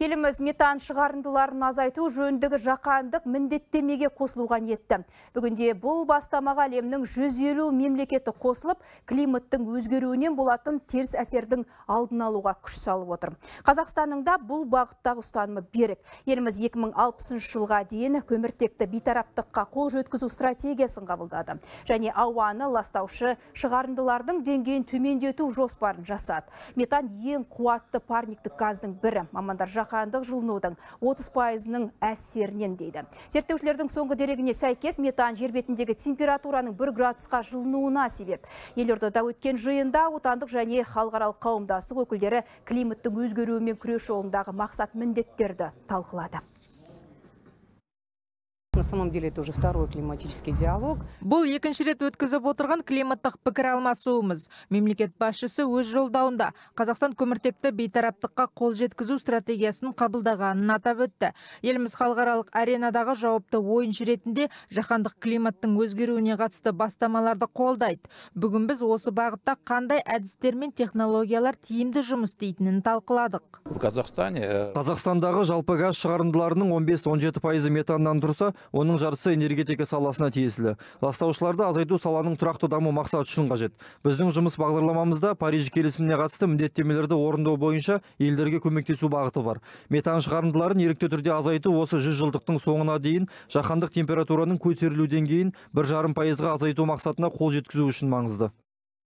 Еліміз метан шығарындыларын азайту жөндігі жақандық міндеттемеге қосылуған етті. Бүгінде бұл бастамаға әлемнің 150 мемлекеті қосылып, климаттың өзгеруінен болатын терс әсердің алдын алуға күш салып отыр. Қазақстанның да бұл бағыттағы ұстанымы берік. Еліміз 2060 жылға дейін көміртекті бейтараптыққа қол жеткізу стратегиясын қабылдады. Және ауаны ластаушы шығарындылардың деңгейін төмендету жоспарын жасады. Метан ең қуатты парниктік газдың бірі. Мамандар жақ жаһандық жылынудың 30 пайызының әсерінен дейді. Зерттеушілердің соңғы дерегіне сәйкес метан жер бетіндегі температураның 1 градусқа жылынуына себеп. Елордада өткен жиында отандық және халықаралық қауымдастық өкілдері климаттың өзгеруімен күрес жолындағы мақсат міндеттерді талқылады самом деле это уже второй климатический диалог бұл екінші рет өткізіп отырған климаттық пікір алмасуымыз мемлекет басшысы өз жолдауында қазақстан көміртекті бейтараптыққа қол жеткізу стратегиясын қабылдағанын атап өтті еліміз халықаралық аренадағы жауапты ойыншы ретінде жаһандық климаттың өзгеруіне қатысты бастамаларды қолдайды бүгін біз осы бағытта қандай әдістер мен технологиялар тиімді жұмыс істейтінін талқыладық в казахстане қазақстандағы э, жалпы газ шығарындыларының 15-17 пайызы метаннан тұрса оның жарысы энергетика саласына тиесілі ластаушыларды азайту саланың тұрақты даму мақсаты үшін қажет біздің жұмыс бағдарламамызда париж келісіміне қатысты міндеттемелерді орындау бойынша елдерге көмектесу бағыты бар метан шығарындыларын ерікті түрде азайту осы жүз жылдықтың соңына дейін жаһандық температураның көтерілу деңгейін бір жарым пайызға азайту мақсатына қол жеткізу үшін маңызды